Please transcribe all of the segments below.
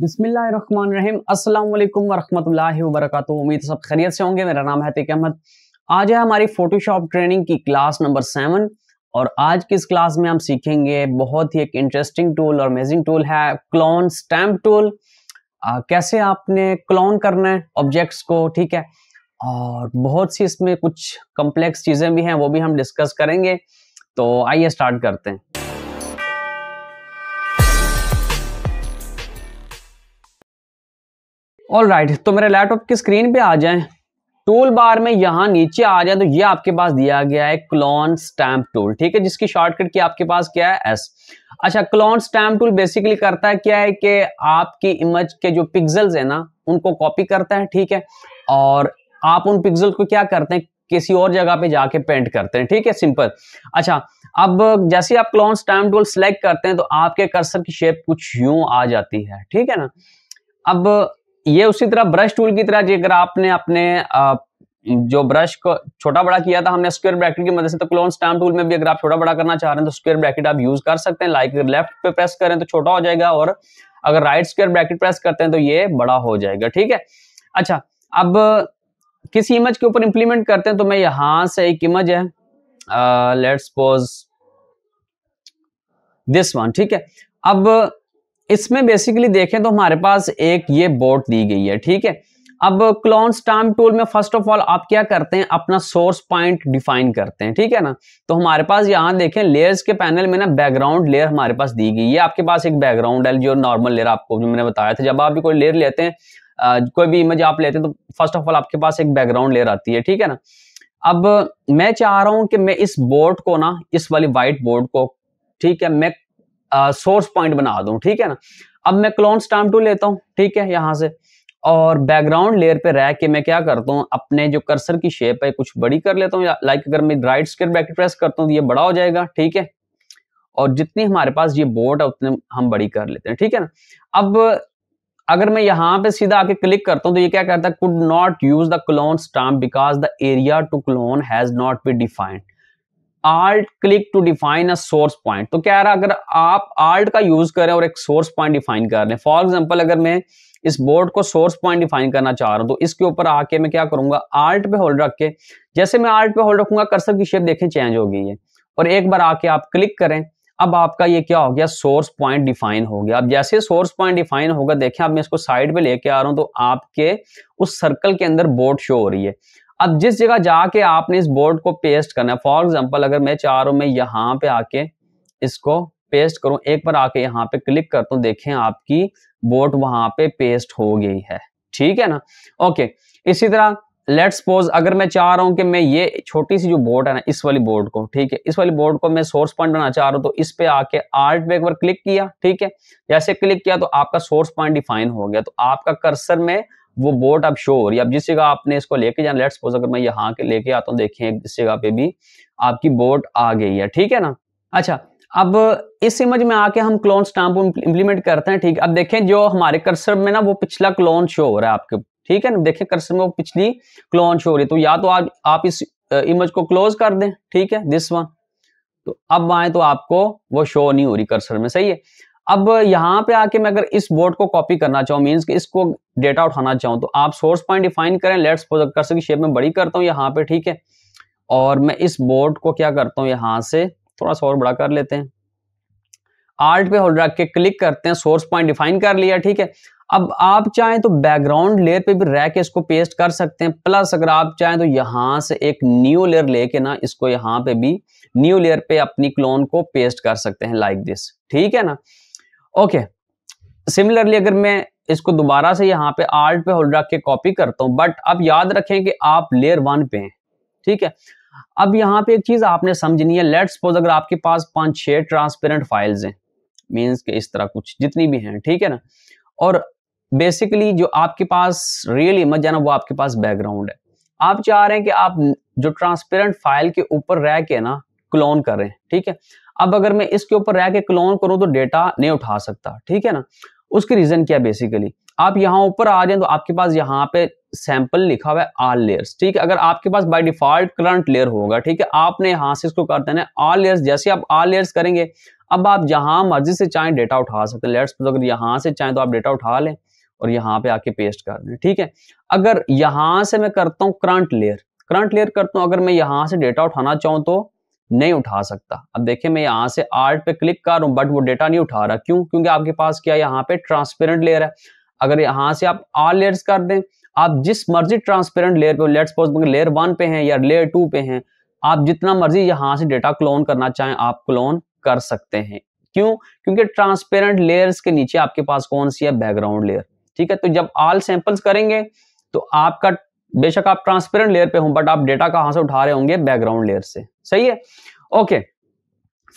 बिस्मिल्लाम अस्सलाम वालेकुम वरहमतुल्लाहि वबरकاتہ उम्मीद सब खैरियत से होंगे मेरा नाम है तिक अहमद आज है हमारी फोटोशॉप ट्रेनिंग की क्लास नंबर सेवन और आज की इस क्लास में हम सीखेंगे बहुत ही एक इंटरेस्टिंग टूल और अमेजिंग टूल है क्लोन स्टैम्प टूल आ, कैसे आपने क्लोन करना है ऑब्जेक्ट्स को ठीक है और बहुत सी इसमें कुछ कम्प्लेक्स चीज़ें भी हैं वो भी हम डिस्कस करेंगे तो आइए स्टार्ट करते हैं ऑल राइट right, तो मेरे लैपटॉप की स्क्रीन पे आ जाए टूल बार में यहाँ नीचे आ जाए तो ये आपके पास दिया गया है क्लॉन स्टैम्प टूल ठीक है जिसकी शॉर्टकट की आपके पास क्या है एस अच्छा क्लॉन स्टैम्प टूल बेसिकली करता क्या है कि आपकी इमेज के जो पिक्सल्स है ना उनको कॉपी करता है ठीक है और आप उन पिक्सल को क्या करते हैं किसी और जगह पे जाके पेंट करते हैं ठीक है सिंपल अच्छा अब जैसे आप क्लॉन स्टैम्प टूल सेलेक्ट करते हैं तो आपके कर्सर की शेप कुछ यूं आ जाती है ठीक है ना अब ये उसी तरह ब्रश टूल की तरह जेकर आपने अपने जो ब्रश को छोटा बड़ा किया था हमने स्क्वायर ब्रैकेट की मदद से तो क्लोन स्टैम्प टूल में भी अगर आप छोटा बड़ा करना चाह रहे हैं तो स्क्वायर ब्रैकेट आप यूज कर सकते हैं लाइक लेफ्ट पे प्रेस करें तो छोटा हो जाएगा और अगर राइट स्क्वायर ब्रैकेट प्रेस करते हैं तो ये बड़ा हो जाएगा ठीक है अच्छा अब किसी इमेज के ऊपर इंप्लीमेंट करते हैं तो मैं यहां से एक इमेज है लेट्स सपोज दिस वन ठीक है अब इसमें बेसिकली देखें तो हमारे पास एक ये बोट दी गई है ठीक है अब क्लोन स्टाम टूल में फर्स्ट ऑफ ऑल आप क्या करते हैं अपना सोर्स पॉइंट डिफाइन करते हैं ठीक है ना तो हमारे पास यहाँ देखें लेयर्स के पैनल में ना बैकग्राउंड लेयर हमारे पास दी गई है आपके पास एक बैकग्राउंड है जो नॉर्मल लेयर आपको जो मैंने बताया था जब आप भी कोई लेयर लेते हैं कोई भी इमेज आप लेते हैं तो फर्स्ट ऑफ ऑल आपके पास एक बैकग्राउंड लेयर आती है ठीक है ना अब मैं चाह रहा हूं कि मैं इस बोर्ड को ना इस वाली व्हाइट बोर्ड को ठीक है मैं सोर्स पॉइंट बना दूं ठीक है ना अब मैं क्लोन स्टाम टू लेता हूँ ठीक है यहाँ से और बैकग्राउंड लेयर पे रह के मैं क्या करता हूँ अपने जो कर्सर की शेप है कुछ बड़ी कर लेता हूँ लाइक अगर मैं राइट स्केर बैक प्रेस करता हूँ तो ये बड़ा हो जाएगा ठीक है और जितनी हमारे पास ये बोर्ड है उतने हम बड़ी कर लेते हैं ठीक है ना अब अगर मैं यहाँ पे सीधा आके क्लिक करता हूँ तो ये क्या करता है could not use the clone stamp because the area to clone has not be defined alt click to define a source point तो क्या रहा अगर आप आर्ट का यूज करें और एक सोर्स पॉइंट डिफाइन कर रहे हैं फॉर एग्जाम्पल अगर मैं इस बोर्ड को सोर्स पॉइंट डिफाइन करना चाह रहा हूं तो इसके ऊपर आके मैं क्या करूंगा आर्ट पे होल्ड रख के जैसे मैं आर्ट पे होल्ड रखूंगा कर्सर की शेप देखें चेंज हो गई है और एक बार आके आप क्लिक करें अब आपका ये क्या हो गया सोर्स पॉइंट डिफाइन हो गया अब जैसे सोर्स पॉइंट डिफाइन होगा देखें अब मैं इसको साइड पे लेके आ रहा हूं तो आपके उस सर्कल के अंदर बोर्ड शो हो रही है अब जिस जगह जाके आपने इस बोर्ड को पेस्ट करना है फॉर एग्जाम्पल अगर मैं चाह रहा हूं यहाँ पे आके इसको पेस्ट करूं एक बार आके यहाँ पे क्लिक करता हूँ देखें आपकी बोर्ड वहां पे पेस्ट हो गई है ठीक है ना ओके इसी तरह लेट सपोज अगर मैं चाह रहा हूं कि मैं ये छोटी सी जो बोर्ड है ना इस वाली बोर्ड को ठीक है इस वाली बोर्ड को मैं सोर्स पॉइंट बनाना चाह रहा हूं तो इस पे आके आर्ट पे एक बार क्लिक किया ठीक है जैसे क्लिक किया तो आपका सोर्स पॉइंट डिफाइन हो गया तो आपका कर्सर में वो बोट अब शो हो रही है अब जिस जगह आपने इसको लेके जाना लेट सपोज अगर मैं यहाँ के लेके आता हूँ देखें इस जगह पे भी आपकी बोट आ गई है ठीक है ना अच्छा अब इस इमेज में आके हम क्लोन स्टाम्प इम्प्लीमेंट करते हैं ठीक अब देखें जो हमारे कर्सर में ना वो पिछला क्लोन शो हो रहा है आपके ठीक है ना देखें कर्सर में वो पिछली क्लोन शो हो रही है तो या तो आप, आप इस इमेज को क्लोज कर दें ठीक है दिस वन तो अब आए तो आपको वो शो नहीं हो रही कर्सर में सही है अब यहां पे आके मैं अगर इस बोर्ड को कॉपी करना चाहूँ मीन कि इसको डेटा उठाना चाहूं तो आप सोर्स पॉइंट डिफाइन करें लेट्स कर्सर की शेप में बड़ी करता हूँ यहाँ पे ठीक है और मैं इस बोर्ड को क्या करता हूँ यहाँ से थोड़ा सा और बड़ा कर लेते हैं आर्ट पे होल्ड रख के क्लिक करते हैं सोर्स पॉइंट डिफाइन कर लिया ठीक है अब आप चाहें तो बैकग्राउंड लेयर पे भी रह के इसको पेस्ट कर सकते हैं प्लस अगर आप चाहें तो यहां से एक न्यू लेयर लेके ना इसको यहाँ पे भी न्यू लेयर पे अपनी क्लोन को पेस्ट कर सकते हैं लाइक दिस ठीक है ना ओके सिमिलरली अगर मैं इसको दोबारा से यहाँ पे आर्ट पे होल्ड रख के कॉपी करता हूँ बट अब याद रखें कि आप लेयर वन पे हैं ठीक है अब यहाँ पे एक चीज आपने समझनी है लेट सपोज अगर आपके पास पांच छह ट्रांसपेरेंट फाइल्स हैं मीन्स के इस तरह कुछ जितनी भी हैं ठीक है ना और बेसिकली जो आपके पास रियल इमेज है ना वो आपके पास बैकग्राउंड है आप चाह रहे हैं कि आप जो ट्रांसपेरेंट फाइल के ऊपर रह के ना क्लोन करें ठीक है अब अगर मैं इसके ऊपर रह के क्लोन करूं तो डेटा नहीं उठा सकता ठीक है ना उसकी रीजन क्या बेसिकली आप यहाँ ऊपर आ जाए तो आपके पास यहाँ पे सैंपल लिखा हुआ है आल लेयर्स ठीक है अगर आपके पास बाय डिफॉल्ट करंट लेयर होगा ठीक है आपने यहां से इसको कर देना आल लेयर्स जैसे आप आल लेयर्स करेंगे अब आप जहां मर्जी से चाहें डेटा उठा सकते हैं लेट्स अगर यहां से चाहें तो आप डेटा उठा लें और यहां पे आके पेस्ट कर दें ठीक है अगर यहां से मैं करता हूँ करंट लेयर करंट लेयर करता हूँ अगर मैं यहां से डेटा उठाना चाहूँ तो नहीं उठा सकता अब देखिए मैं यहाँ से आर्ट पे क्लिक कर रहा हूँ बट वो डेटा नहीं उठा रहा क्यों क्योंकि आपके पास क्या यहाँ पे ट्रांसपेरेंट लेयर है अगर यहाँ से आप आर लेयर्स कर दें आप जिस मर्जी ट्रांसपेरेंट लेयर पे लेट सपोज लेयर वन पे हैं या लेयर टू पे हैं आप जितना मर्जी यहाँ से डेटा क्लोन करना चाहें आप क्लोन कर सकते हैं क्यों क्योंकि ट्रांसपेरेंट लेयर्स के नीचे आपके पास कौन सी है बैकग्राउंड लेयर ठीक है तो जब आल सैंपल्स करेंगे तो आपका बेशक आप ट्रांसपेरेंट लेयर पे हो बट आप डेटा कहां से उठा रहे होंगे बैकग्राउंड लेयर से सही है ओके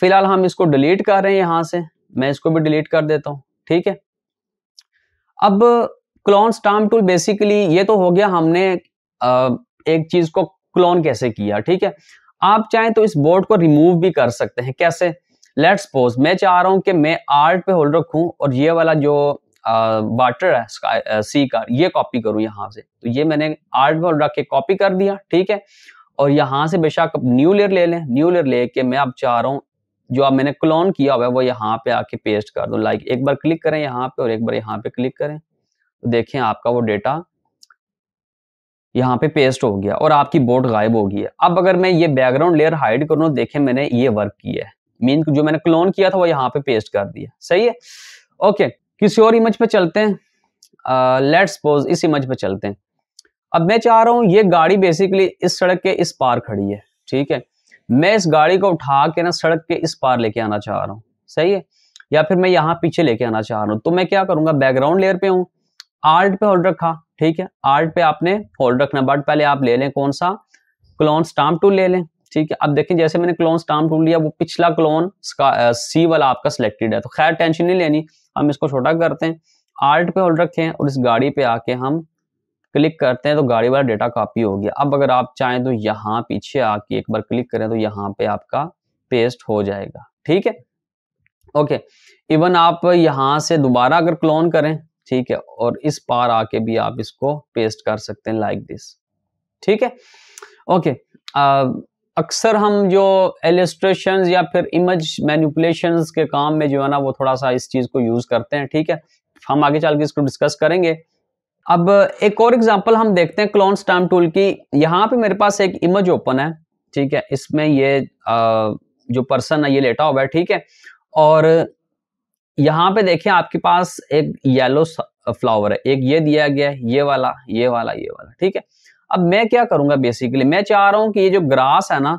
फिलहाल हम इसको डिलीट कर रहे हैं यहां से मैं इसको भी डिलीट कर देता हूं ठीक है अब क्लोन स्टाम टूल बेसिकली ये तो हो गया हमने एक चीज को क्लोन कैसे किया ठीक है आप चाहें तो इस बोर्ड को रिमूव भी कर सकते हैं कैसे लेट सपोज मैं चाह रहा हूं कि मैं आर्ट पे होल्ड रखूं और ये वाला जो वाटर है सी का ये कॉपी करूँ यहाँ से तो ये मैंने आर्ट में रख के कॉपी कर दिया ठीक है और यहाँ से बेशक न्यू लेयर ले लें न्यू लेयर लेके मैं अब चाह रहा हूँ जो अब मैंने क्लोन किया हुआ है वो यहाँ पे आके पेस्ट कर दो लाइक एक बार क्लिक करें यहाँ पे और एक बार यहाँ पे क्लिक करें तो देखें आपका वो डेटा यहाँ पे पेस्ट हो गया और आपकी बोट गायब हो गई है अब अगर मैं ये बैकग्राउंड लेयर हाइड करूँ देखें मैंने ये वर्क किया है मीन जो मैंने क्लोन किया था वो यहाँ पे पेस्ट कर दिया सही है ओके किसी और इमेज पे चलते हैं लेट सपोज इस इमेज पे चलते हैं अब मैं चाह रहा हूँ ये गाड़ी बेसिकली इस सड़क के इस पार खड़ी है ठीक है मैं इस गाड़ी को उठा के ना सड़क के इस पार लेके आना चाह रहा हूँ सही है या फिर मैं यहाँ पीछे लेके आना चाह रहा हूँ तो मैं क्या करूंगा बैकग्राउंड लेयर पे हूँ आर्ट पे होल्ड रखा ठीक है आर्ट पे आपने होल्ड रखना बट पहले आप ले लें कौन सा क्लोन स्टाम्प टूल ले लें ठीक है अब देखें जैसे मैंने क्लोन स्टाम टूल लिया वो पिछला क्लोन सी वाला आपका सिलेक्टेड है तो खैर टेंशन नहीं लेनी हम इसको छोटा करते हैं आर्ट पे होल्ड रखें और इस गाड़ी पे आके हम क्लिक करते हैं तो गाड़ी वाला डेटा कॉपी हो गया अब अगर आप चाहें तो यहाँ पीछे आके एक बार क्लिक करें तो यहाँ पे आपका पेस्ट हो जाएगा ठीक है ओके इवन आप यहाँ से दोबारा अगर क्लोन करें ठीक है और इस पार आके भी आप इसको पेस्ट कर सकते हैं लाइक दिस ठीक है ओके अक्सर हम जो एलिस्ट्रेशन या फिर इमेज मैनिपुलेशन के काम में जो है ना वो थोड़ा सा इस चीज़ को यूज़ करते हैं ठीक है हम आगे चल के इसको डिस्कस करेंगे अब एक और एग्जांपल हम देखते हैं क्लोन स्टाम टूल की यहाँ पे मेरे पास एक इमेज ओपन है ठीक है इसमें ये आ, जो पर्सन है ये लेटा हुआ है ठीक है और यहाँ पे देखिए आपके पास एक येलो फ्लावर है एक ये दिया गया है ये वाला ये वाला ये वाला ठीक है अब मैं क्या करूंगा बेसिकली मैं चाह रहा हूँ कि ये जो ग्रास है ना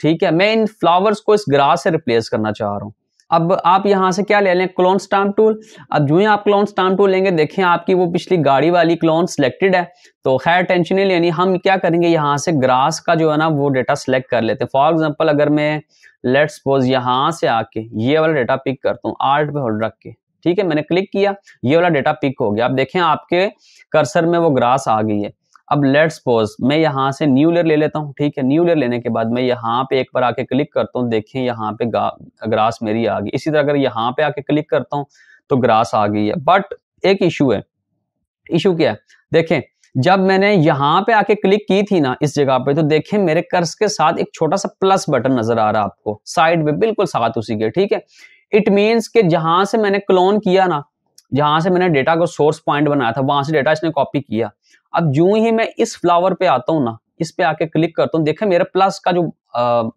ठीक है मैं इन फ्लावर्स को इस ग्रास से रिप्लेस करना चाह रहा हूँ अब आप यहां से क्या ले लें क्लोन स्टाम्प टूल अब जो ही आप क्लोन स्टाम्प टूल लेंगे देखें आपकी वो पिछली गाड़ी वाली क्लोन सिलेक्टेड है तो खैर टेंशन नहीं लेनी हम क्या करेंगे यहां से ग्रास का जो है ना वो डेटा सेलेक्ट कर लेते हैं फॉर एग्जाम्पल अगर मैं लेट सपोज यहां से आके ये वाला डेटा पिक करता हूँ आर्ट पे होल्ड रख के ठीक है मैंने क्लिक किया ये वाला डेटा पिक हो गया आप देखें आपके कर्सर में वो ग्रास आ गई है अब लेट्स सपोज मैं यहाँ से न्यू लेयर ले लेता हूँ ठीक है न्यू लेयर लेने के बाद मैं यहाँ पे एक बार आके क्लिक करता हूँ देखें यहाँ पे ग्रास मेरी आ गई इसी तरह अगर यहाँ पे आके क्लिक करता हूँ तो ग्रास आ गई है बट एक इशू है इशू क्या है देखें जब मैंने यहाँ पे आके क्लिक की थी ना इस जगह पे तो देखें मेरे कर्स के साथ एक छोटा सा प्लस बटन नजर आ रहा है आपको साइड में बिल्कुल साथ उसी के ठीक है इट मीन्स के जहां से मैंने क्लोन किया ना जहां से मैंने डेटा को सोर्स पॉइंट बनाया था वहां से डेटा इसने कॉपी किया अब जो ही मैं इस फ्लावर पे आता हूँ ना इस पे आके क्लिक करता हूँ देखे मेरा प्लस का जो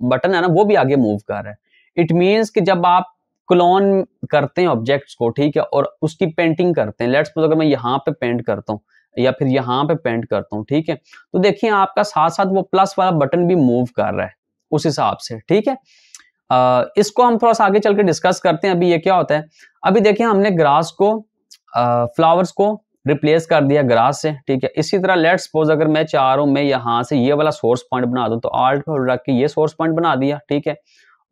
बटन है ना वो भी आगे मूव कर रहा है इट मीन्स कि जब आप क्लोन करते हैं ऑब्जेक्ट्स को ठीक है और उसकी पेंटिंग करते हैं लेट्स अगर मैं यहाँ पे पेंट करता हूँ या फिर यहाँ पे पेंट करता हूँ ठीक है तो देखिए आपका साथ साथ वो प्लस वाला बटन भी मूव कर रहा है उस हिसाब से ठीक है आ, इसको हम थोड़ा सा आगे चल के डिस्कस करते हैं अभी ये क्या होता है अभी देखिए हमने ग्रास को आ, फ्लावर्स को रिप्लेस कर दिया ग्रास से ठीक है इसी तरह लेट सपोज अगर मैं चाह रहा हूँ मैं यहाँ से ये वाला सोर्स पॉइंट बना दूँ तो आर्ट होल्ड रख के ये सोर्स पॉइंट बना दिया ठीक है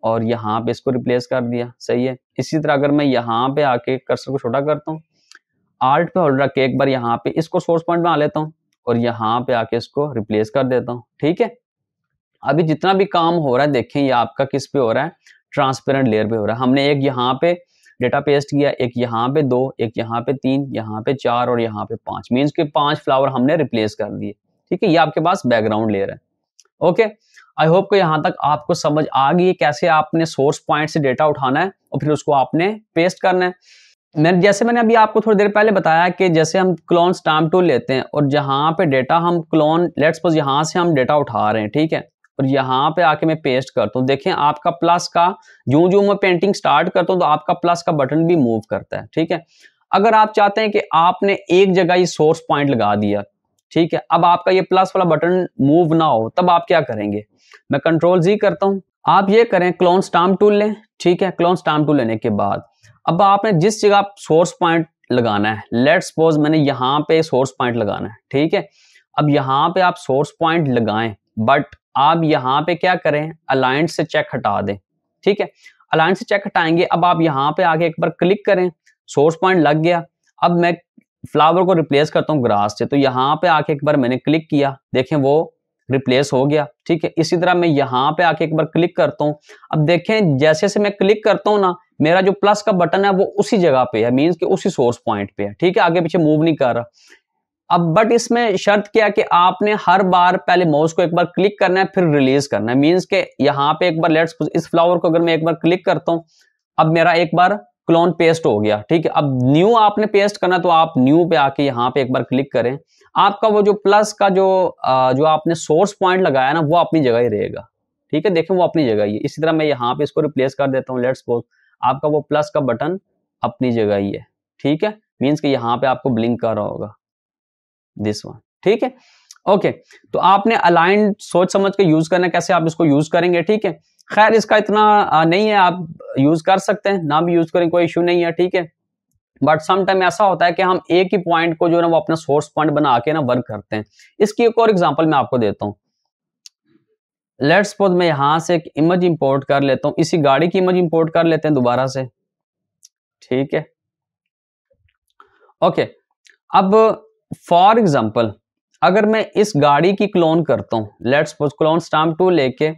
और यहाँ पे इसको रिप्लेस कर दिया सही है इसी तरह अगर मैं यहाँ पे आके कर्सर को छोटा करता हूँ आर्ट पे होल्ड रख के एक बार यहाँ पे इसको सोर्स पॉइंट बना लेता हूँ और यहाँ पे आके इसको रिप्लेस कर देता हूँ ठीक है अभी जितना भी काम हो रहा है देखें ये आपका किस पे हो रहा है ट्रांसपेरेंट लेयर पे हो रहा है हमने एक यहाँ पे डेटा पेस्ट किया एक यहाँ पे दो एक यहाँ पे तीन यहाँ पे चार और यहाँ पे पांच मीन्स के पांच फ्लावर हमने रिप्लेस कर दिए ठीक है ये आपके पास बैकग्राउंड लेयर है ओके आई होप को यहाँ तक आपको समझ आ गई कैसे आपने सोर्स पॉइंट से डेटा उठाना है और फिर उसको आपने पेस्ट करना है मैं जैसे मैंने अभी आपको थोड़ी देर पहले बताया कि जैसे हम क्लोन स्टाम्प टूल लेते हैं और जहाँ पे डेटा हम क्लोन लेट्स सपोज यहाँ से हम डेटा उठा रहे हैं ठीक है और यहाँ पे आके मैं पेस्ट करता हूँ देखें आपका प्लस का जो जो मैं पेंटिंग स्टार्ट करता हूँ तो आपका प्लस का बटन भी मूव करता है ठीक है अगर आप चाहते हैं कि आपने एक जगह ये सोर्स पॉइंट लगा दिया ठीक है अब आपका ये प्लस वाला बटन मूव ना हो तब आप क्या करेंगे मैं कंट्रोल जी करता हूँ आप ये करें क्लोन स्टाम टूल लें ठीक है क्लोन स्टाम टूल लेने के बाद अब आपने जिस जगह सोर्स पॉइंट लगाना है लेट सपोज मैंने यहाँ पे सोर्स पॉइंट लगाना है ठीक है अब यहाँ पे आप सोर्स पॉइंट लगाएं बट आप यहाँ पे क्या करें अलायंस से चेक हटा दें ठीक है अलायंस से चेक हटाएंगे अब आप यहाँ पे आके एक बार क्लिक करें सोर्स पॉइंट लग गया अब मैं फ्लावर को रिप्लेस करता हूँ ग्रास से तो यहाँ पे आके एक बार मैंने क्लिक किया देखें वो रिप्लेस हो गया ठीक है इसी तरह मैं यहाँ पे आके एक बार क्लिक करता हूँ अब देखें जैसे जैसे मैं क्लिक करता हूँ ना मेरा जो प्लस का बटन है वो उसी जगह पे है मीन्स कि उसी सोर्स पॉइंट पे है ठीक है आगे पीछे मूव नहीं कर रहा अब बट इसमें शर्त क्या कि आपने हर बार पहले माउस को एक बार क्लिक करना है फिर रिलीज करना है मीन्स के यहाँ पे एक बार लेट्स इस फ्लावर को अगर मैं एक बार क्लिक करता हूँ अब मेरा एक बार क्लोन पेस्ट हो गया ठीक है अब न्यू आपने पेस्ट करना तो आप न्यू पे आके यहाँ पे एक बार क्लिक करें आपका वो जो प्लस का जो जो आपने सोर्स पॉइंट लगाया ना वो अपनी जगह ही रहेगा ठीक है देखें वो अपनी जगह ही है इसी तरह मैं यहाँ पे इसको रिप्लेस कर देता हूँ लेट्स सपोज आपका वो प्लस का बटन अपनी जगह ही है ठीक है मीन्स कि यहाँ पे आपको ब्लिंक कर रहा होगा दिस वन ठीक है ओके तो आपने अलाइन सोच समझ के यूज करना कैसे आप इसको यूज करेंगे ठीक है खैर इसका इतना नहीं है आप यूज कर सकते हैं ना भी यूज करें कोई इश्यू नहीं है ठीक है बट समाइम ऐसा होता है कि हम एक ही पॉइंट को जो है ना वो अपना सोर्स पॉइंट बना के ना वर्क करते हैं इसकी एक और एग्जाम्पल मैं आपको देता हूँ लेट्स सपोज मैं यहां से एक इमेज इंपोर्ट कर लेता हूँ इसी गाड़ी की इमेज इंपोर्ट कर लेते हैं दोबारा से ठीक है ओके अब फॉर एग्जाम्पल अगर मैं इस गाड़ी की क्लोन करता हूँ let suppose clone stamp tool लेके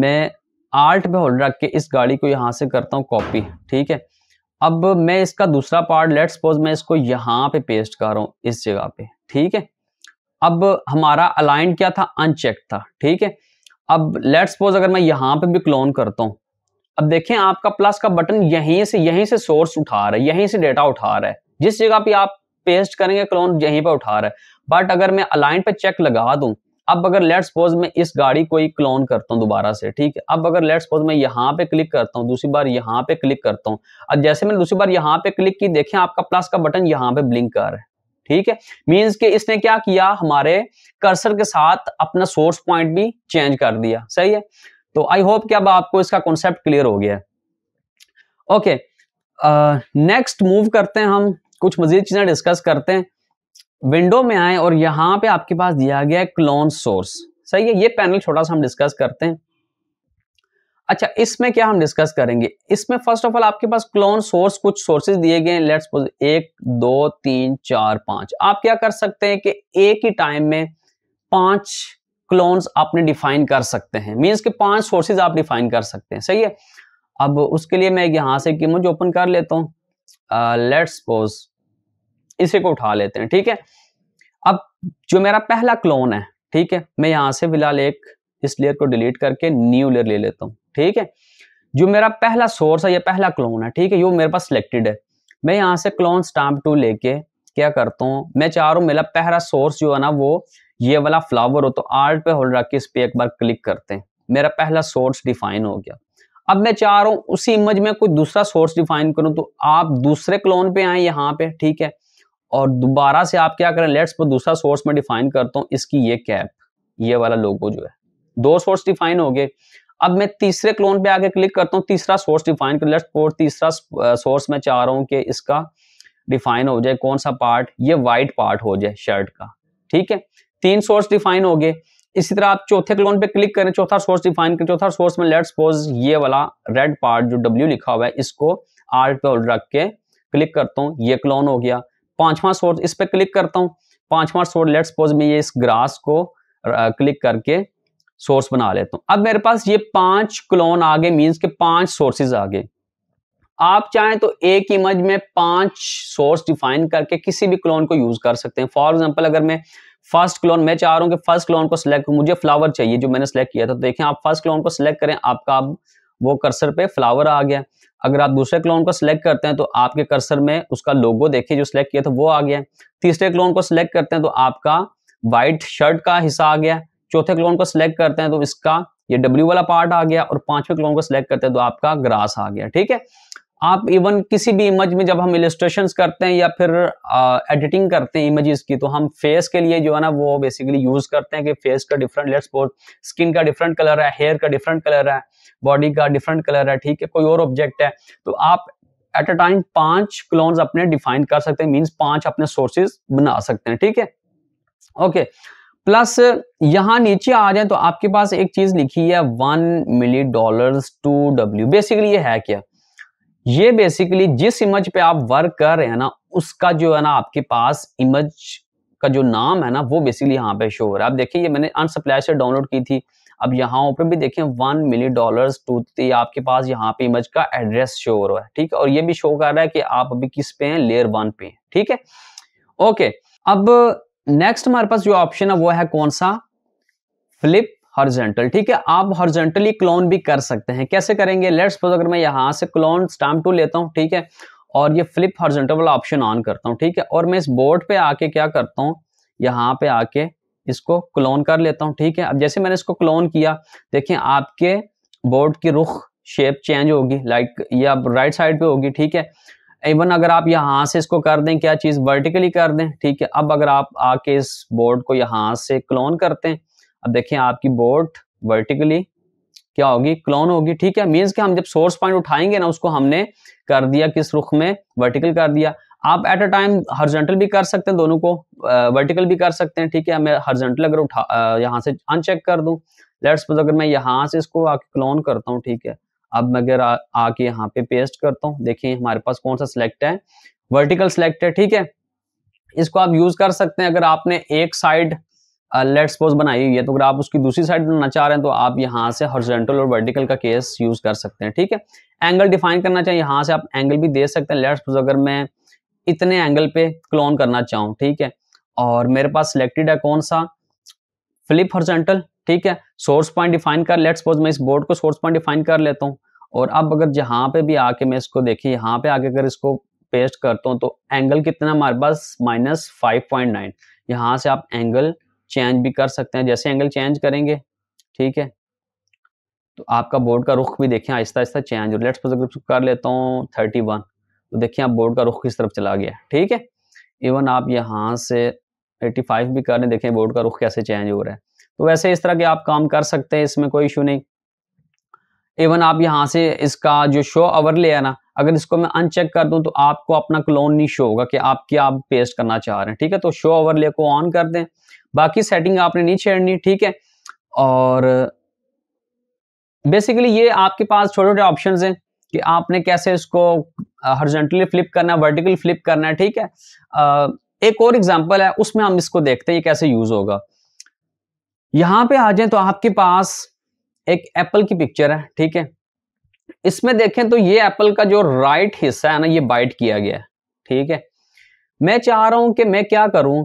मैं आर्ट पे होल्ड रख के इस गाड़ी को यहाँ से करता हूँ कॉपी ठीक है अब मैं इसका दूसरा पार्ट लेट सपोज मैं इसको यहाँ पे पेस्ट कर रहा हूँ इस जगह पे ठीक है अब हमारा अलाइन क्या था अनचेक था ठीक है अब लेट सपोज अगर मैं यहाँ पे भी क्लोन करता हूँ अब देखें आपका प्लस का बटन यहीं से यहीं से सोर्स उठा रहा है यहीं से डेटा उठा रहा है जिस जगह पे आप पेस्ट करेंगे क्लोन यहीं पर उठा रहा है बट अगर मैं अलाइन पे चेक लगा दूं अब अगर लेट सपोज मैं इस गाड़ी को ही क्लोन करता हूँ दोबारा से ठीक है अब अगर लेट सपोज मैं यहाँ पे क्लिक करता हूँ दूसरी बार यहाँ पे क्लिक करता हूँ अब जैसे मैंने दूसरी बार यहाँ पे क्लिक की देखें आपका प्लस का बटन यहाँ पे ब्लिंक कर रहा है ठीक है मीन्स के इसने क्या किया हमारे कर्सर के साथ अपना सोर्स पॉइंट भी चेंज कर दिया सही है तो आई होप कि अब आपको इसका कॉन्सेप्ट क्लियर हो गया ओके नेक्स्ट मूव करते हैं हम कुछ मजीद चीज़ें डिस्कस करते हैं विंडो में आए और यहाँ पे आपके पास दिया गया है क्लोन सोर्स सही है ये पैनल छोटा सा हम डिस्कस करते हैं अच्छा इसमें क्या हम डिस्कस करेंगे इसमें फर्स्ट ऑफ ऑल आपके पास क्लोन सोर्स कुछ सोर्सेज दिए गए हैं लेट्स एक दो तीन चार पांच आप क्या कर सकते हैं कि एक ही टाइम में पांच क्लोन्स आपने डिफाइन कर सकते हैं मीन्स के पांच सोर्सेज आप डिफाइन कर सकते हैं सही है अब उसके लिए मैं यहां से कि मुझे ओपन कर लेता हूँ लेट्स uh, सपोज इसी को उठा लेते हैं ठीक है अब जो मेरा पहला क्लोन है ठीक है मैं यहां से फिलहाल एक इस लेयर को डिलीट करके न्यू लेयर ले लेता हूँ ठीक है जो मेरा पहला सोर्स है या पहला क्लोन है ठीक है ये मेरे पास सिलेक्टेड है मैं यहां से क्लोन स्टाम्प टू लेके क्या करता हूं मैं चाह रहा हूं मेरा पहला सोर्स जो है ना वो ये वाला फ्लावर हो तो आर्ट पे होल्ड रख के इस पर एक बार क्लिक करते हैं मेरा पहला सोर्स डिफाइन हो गया अब मैं चाह रहा हूं उसी इमेज में कोई दूसरा सोर्स डिफाइन करूं तो आप दूसरे क्लोन पे आए यहाँ पे ठीक है और दोबारा से आप क्या करें लेट्स पर दूसरा सोर्स में डिफाइन करता हूं इसकी ये कैप ये वाला लोगो जो है दो सोर्स डिफाइन हो गए अब मैं तीसरे क्लोन पे आके क्लिक करता हूँ तीसरा सोर्स डिफाइन कर लेट्स और तीसरा सोर्स मैं चाह रहा हूँ कि इसका डिफाइन हो जाए कौन सा पार्ट ये वाइट पार्ट हो जाए शर्ट का ठीक है तीन सोर्स डिफाइन हो गए इसी तरह आप चौथे क्लोन पे क्लिक करें चौथा सोर्स डिफाइन करें चौथा सोर्स में लेट्स सपोज ये वाला रेड पार्ट जो डब्ल्यू लिखा हुआ है इसको आर्ट पे रख के क्लिक करता हूँ ये क्लोन हो गया पांचवा सोर्स इस पर क्लिक करता हूँ पांचवा सोर्स लेट सपोज मैं ये इस ग्रास को क्लिक करके सोर्स बना लेता हूँ अब मेरे पास ये पांच क्लोन आ गए मीन्स के पांच सोर्सेज आ गए आप चाहें तो एक इमेज में पांच सोर्स डिफाइन करके किसी भी क्लोन को यूज कर सकते हैं फॉर एग्जांपल अगर मैं फर्स्ट क्लोन मैं चाह रहा हूँ कि फर्स्ट क्लोन को सिलेक्ट मुझे फ्लावर चाहिए जो मैंने सेलेक्ट किया था तो देखें आप फर्स्ट क्लोन को सिलेक्ट करें आपका आप वो कर्सर पे फ्लावर आ गया अगर आप दूसरे क्लोन को सिलेक्ट करते हैं तो आपके कर्सर में उसका लोगो देखिए जो सिलेक्ट किया था वो आ गया तीसरे क्लोन को सिलेक्ट करते हैं तो आपका व्हाइट शर्ट का हिस्सा आ गया चौथे क्लोन को सिलेक्ट करते हैं तो इसका ये डब्ल्यू वाला पार्ट आ गया और पांचवें क्लोन को सिलेक्ट करते हैं तो आपका ग्रास आ गया ठीक है आप इवन किसी भी इमेज में जब हम इलेस्ट्रेशन करते हैं या फिर एडिटिंग करते हैं इमेजेस की तो हम फेस के लिए जो है ना वो बेसिकली यूज करते हैं कि फेस का डिफरेंट लेट्स सपोज स्किन का डिफरेंट कलर है हेयर का डिफरेंट कलर है बॉडी का डिफरेंट कलर है ठीक है कोई और ऑब्जेक्ट है तो आप एट अ टाइम पांच क्लोन्स अपने डिफाइन कर सकते हैं मीन्स पांच अपने सोर्सेज बना सकते हैं ठीक है ओके प्लस यहाँ नीचे आ जाए तो आपके पास एक चीज लिखी है one million dollar two W basically ये है क्या ये बेसिकली जिस इमेज पे आप वर्क कर रहे हैं ना उसका जो है ना आपके पास इमेज का जो नाम है ना वो बेसिकली यहाँ पे शो हो रहा है आप देखिए ये मैंने अनसप्लाई से डाउनलोड की थी अब यहाँ ऊपर भी देखें one million dollar two three आपके पास यहाँ पे इमेज का एड्रेस शो हो रहा है ठीक है और ये भी शो कर रहा है कि आप अभी किस पे हैं लेयर वन पे हैं ठीक है ओके अब नेक्स्ट हमारे पास जो ऑप्शन है वो है कौन सा फ्लिप हॉर्जेंटल ठीक है आप हॉर्जेंटली क्लोन भी कर सकते हैं कैसे करेंगे लेट्स सपोज अगर मैं यहाँ से क्लोन स्टाम्प टू लेता हूँ ठीक है और ये फ्लिप हॉर्जेंटल वाला ऑप्शन ऑन करता हूँ ठीक है और मैं इस बोर्ड पे आके क्या करता हूँ यहाँ पे आके इसको क्लोन कर लेता हूँ ठीक है अब जैसे मैंने इसको क्लोन किया देखें आपके बोर्ड की रुख शेप चेंज होगी लाइक ये आप राइट साइड पे होगी ठीक है इवन अगर आप यहाँ से इसको कर दें क्या चीज़ वर्टिकली कर दें ठीक है अब अगर आप आके इस बोर्ड को यहाँ से क्लोन करते हैं अब देखें आपकी बोट वर्टिकली क्या होगी क्लोन होगी ठीक है मीन्स कि हम जब सोर्स पॉइंट उठाएंगे ना उसको हमने कर दिया किस रुख में वर्टिकल कर दिया आप एट अ टाइम हॉर्जेंटल भी कर सकते हैं दोनों को वर्टिकल भी कर सकते हैं ठीक है मैं हॉर्जेंटल अगर उठा यहाँ से अनचेक कर दूं लेट्स सपोज अगर मैं यहाँ से इसको आके क्लोन करता हूँ ठीक है अब मैं अगर आके यहाँ पे पेस्ट करता हूँ देखिए हमारे पास कौन सा सिलेक्ट है वर्टिकल सिलेक्ट है ठीक है इसको आप यूज कर सकते हैं अगर आपने एक साइड लेट uh, सपोज बनाई हुई है तो अगर आप उसकी दूसरी साइड बनाना चाह रहे हैं तो आप यहाँ से हॉर्जेंटल और वर्टिकल का केस यूज कर सकते हैं ठीक है एंगल डिफाइन करना चाहिए यहाँ से आप एंगल भी दे सकते हैं लेट सपोज अगर मैं इतने एंगल पे क्लोन करना चाहूँ ठीक है और मेरे पास सिलेक्टेड है कौन सा फ्लिप हॉर्जेंटल ठीक है सोर्स पॉइंट डिफाइन कर लेट सपोज मैं इस बोर्ड को सोर्स पॉइंट डिफाइन कर लेता हूँ और अब अगर जहाँ पे भी आके मैं इसको देखी यहाँ पे आके अगर इसको पेस्ट करता हूँ तो एंगल कितना हमारे पास माइनस फाइव पॉइंट नाइन यहाँ से आप एंगल चेंज भी कर सकते हैं जैसे एंगल चेंज करेंगे ठीक है तो आपका बोर्ड का रुख भी देखें आहिस्ता आहिस्ता चेंज हो लेट्स कर लेता हूँ थर्टी वन तो देखिए आप बोर्ड का रुख किस तरफ चला गया ठीक है इवन आप यहाँ से एट्टी फाइव भी कर रहे देखें बोर्ड का रुख कैसे चेंज हो रहा है तो वैसे इस तरह के आप काम कर सकते हैं इसमें कोई इशू नहीं इवन आप यहाँ से इसका जो शो अवरले है ना अगर इसको मैं अनचेक कर दूं तो आपको अपना क्लोन नहीं शो होगा कि आप क्या आप पेस्ट करना चाह रहे हैं ठीक है तो शो ओवरले को ऑन कर दें बाकी सेटिंग आपने नहीं छेड़नी ठीक है और बेसिकली ये आपके पास छोटे छोटे ऑप्शन हैं कि आपने कैसे इसको हॉर्जेंटली फ्लिप करना है वर्टिकल फ्लिप करना है ठीक है एक और एग्जांपल है उसमें हम इसको देखते हैं ये कैसे यूज होगा यहां पे आ जाए तो आपके पास एक एप्पल की पिक्चर है ठीक है इसमें देखें तो ये एप्पल का जो राइट हिस्सा है ना ये बाइट किया गया है ठीक है मैं चाह रहा हूं कि मैं क्या करूं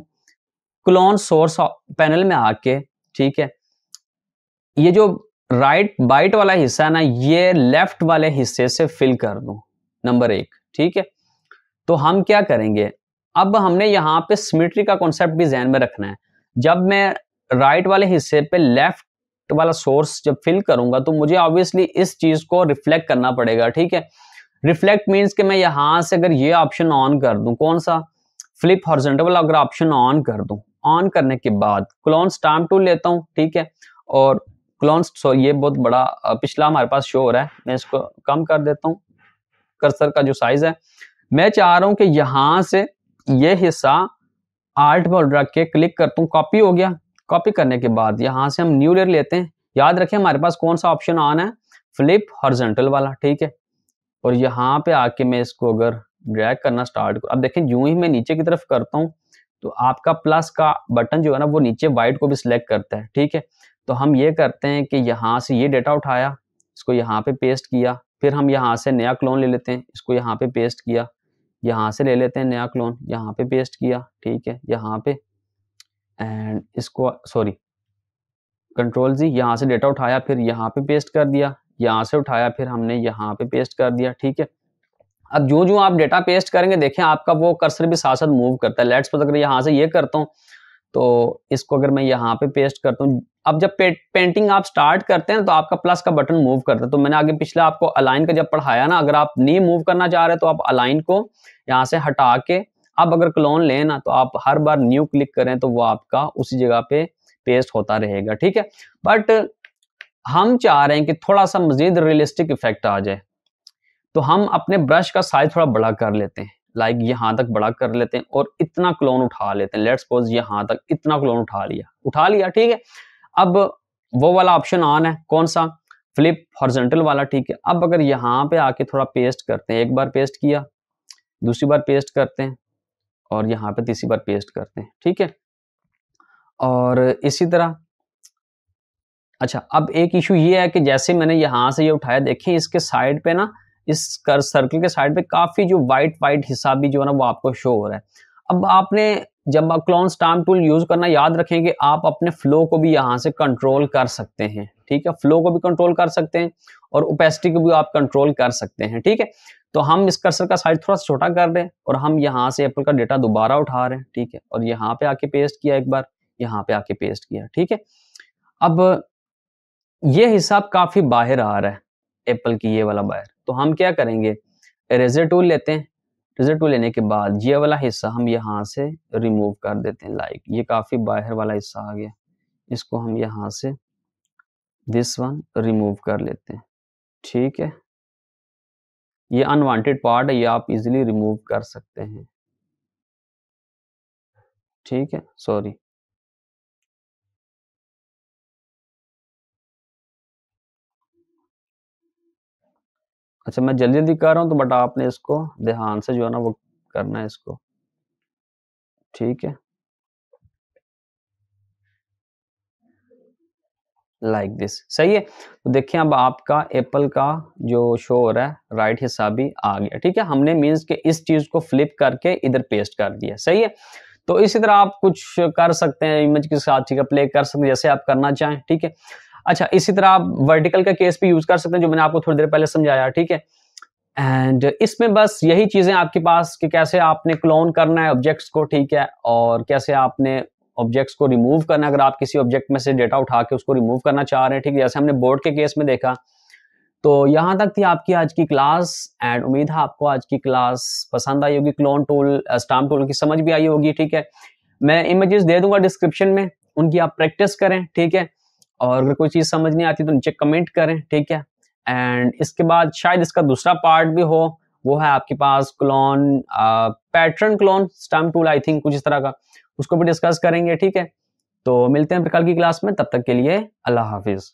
क्लोन सोर्स पैनल में आके ठीक है ये जो राइट बाइट वाला हिस्सा है ना ये लेफ्ट वाले हिस्से से फिल कर दू नंबर एक ठीक है तो हम क्या करेंगे अब हमने यहाँ पे सिमिट्री का कॉन्सेप्ट भी जहन में रखना है जब मैं राइट वाले हिस्से पे लेफ्ट वाला सोर्स जब फिल करूंगा तो मुझे ऑब्वियसली इस चीज को रिफ्लेक्ट करना पड़ेगा ठीक है रिफ्लेक्ट मीन्स कि मैं यहां से अगर ये ऑप्शन ऑन कर दूं कौन सा फ्लिप हॉर्जेंटेबल अगर ऑप्शन ऑन कर दूं ऑन करने के बाद क्लोन स्टाम टूल लेता हूँ ठीक है और क्लोन सो ये बहुत बड़ा पिछला हमारे पास शो हो रहा है मैं इसको कम कर देता हूँ कर्सर का जो साइज है मैं चाह रहा हूँ कि यहां से ये हिस्सा आर्ट बॉल रख के क्लिक करता हूँ कॉपी हो गया कॉपी करने के बाद यहाँ से हम न्यू लेयर लेते हैं याद रखें हमारे पास कौन सा ऑप्शन ऑन है फ्लिप हॉर्जेंटल वाला ठीक है और यहाँ पे आके मैं इसको अगर ड्रैग करना स्टार्ट कर अब देखें यूं ही मैं नीचे की तरफ करता हूँ तो आपका प्लस का बटन जो है ना वो नीचे वाइट को भी सिलेक्ट करता है ठीक है तो हम ये करते हैं कि यहाँ से ये डेटा उठाया इसको यहाँ पे पेस्ट किया फिर हम यहाँ से नया क्लोन ले लेते हैं इसको यहाँ पे पेस्ट किया यहाँ से ले लेते हैं नया क्लोन यहाँ पे पेस्ट किया ठीक है यहाँ पे एंड इसको सॉरी कंट्रोल जी यहाँ से डेटा उठाया फिर यहाँ पे पेस्ट कर दिया यहाँ से उठाया फिर हमने यहाँ पे पेस्ट कर दिया ठीक है अब जो जो आप डेटा पेस्ट करेंगे देखें आपका वो कर्सर भी साथ साथ मूव करता है लेट्स पर अगर यहाँ से ये करता हूँ तो इसको अगर मैं यहाँ पे पेस्ट करता हूँ अब जब पे, पेंटिंग आप स्टार्ट करते हैं तो आपका प्लस का बटन मूव करता है तो मैंने आगे पिछले आपको अलाइन का जब पढ़ाया ना अगर आप नहीं मूव करना चाह रहे तो आप अलाइन को यहाँ से हटा के अब अगर क्लोन लें ना तो आप हर बार न्यू क्लिक करें तो वो आपका उसी जगह पे पेस्ट होता रहेगा ठीक है बट हम चाह रहे हैं कि थोड़ा सा मजीद रियलिस्टिक इफेक्ट आ जाए तो हम अपने ब्रश का साइज थोड़ा बड़ा कर लेते हैं लाइक like यहाँ तक बड़ा कर लेते हैं और इतना क्लोन उठा लेते हैं लेट्स सपोज यहाँ तक इतना क्लोन उठा लिया उठा लिया ठीक है अब वो वाला ऑप्शन ऑन है कौन सा फ्लिप हॉर्जेंटल वाला ठीक है अब अगर यहाँ पे आके थोड़ा पेस्ट करते हैं एक बार पेस्ट किया दूसरी बार पेस्ट करते हैं और यहाँ पे तीसरी बार पेस्ट करते हैं ठीक है और इसी तरह अच्छा अब एक इशू ये है कि जैसे मैंने यहाँ से ये यह उठाया देखें इसके साइड पे ना इस कर सर्कल के साइड पे काफ़ी जो वाइट वाइट हिस्सा भी जो है ना वो आपको शो हो रहा है अब आपने जब आप क्लोन स्टाम टूल यूज़ करना याद रखें कि आप अपने फ्लो को भी यहाँ से कंट्रोल कर सकते हैं ठीक है फ्लो को भी कंट्रोल कर सकते हैं और ओपेसिटी को भी आप कंट्रोल कर सकते हैं ठीक है तो हम इस कर्सर का साइज थोड़ा सा छोटा कर रहे हैं और हम यहाँ से एप्पल का डेटा दोबारा उठा रहे हैं ठीक है और यहाँ पे आके पेस्ट किया एक बार यहाँ पे आके पेस्ट किया ठीक है अब ये हिसाब काफ़ी बाहर आ रहा है एप्पल की ये वाला वायर तो हम क्या करेंगे रेजर टूल लेते हैं रेजर टूल लेने के बाद ये वाला हिस्सा हम यहाँ से रिमूव कर देते हैं लाइक ये काफ़ी बाहर वाला हिस्सा आ गया इसको हम यहाँ से दिस वन रिमूव कर लेते हैं ठीक है ये अनवांटेड पार्ट है ये आप इजीली रिमूव कर सकते हैं ठीक है सॉरी अच्छा मैं जल्दी जल्दी कर रहा हूँ तो बट आपने इसको ध्यान से जो है ना वो करना है इसको ठीक है लाइक like दिस सही है तो देखिए अब आपका एप्पल का जो शो हो रहा है राइट हिस्सा भी आ गया ठीक है हमने मीन्स के इस चीज को फ्लिप करके इधर पेस्ट कर दिया सही है तो इसी तरह आप कुछ कर सकते हैं इमेज के साथ ठीक है प्ले कर सकते हैं जैसे आप करना चाहें ठीक है अच्छा इसी तरह आप वर्टिकल का केस भी यूज कर सकते हैं जो मैंने आपको थोड़ी देर पहले समझाया ठीक है एंड इसमें बस यही चीजें आपके पास कि कैसे आपने क्लोन करना है ऑब्जेक्ट्स को ठीक है और कैसे आपने ऑब्जेक्ट्स को रिमूव करना है अगर आप किसी ऑब्जेक्ट में से डेटा उठा के उसको रिमूव करना चाह रहे हैं ठीक है जैसे हमने बोर्ड के केस में देखा तो यहाँ तक थी आपकी आज की क्लास एंड उम्मीद है आपको आज की क्लास पसंद आई होगी क्लोन टूल स्टाम टूल की समझ भी आई होगी ठीक है मैं इमेजेस दे दूंगा डिस्क्रिप्शन में उनकी आप प्रैक्टिस करें ठीक है और अगर कोई चीज़ समझ नहीं आती तो नीचे कमेंट करें ठीक है एंड इसके बाद शायद इसका दूसरा पार्ट भी हो वो है आपके पास clone pattern clone stamp tool I think कुछ इस तरह का उसको भी डिस्कस करेंगे ठीक है तो मिलते हैं फिर कल की क्लास में तब तक के लिए अल्लाह हाफिज़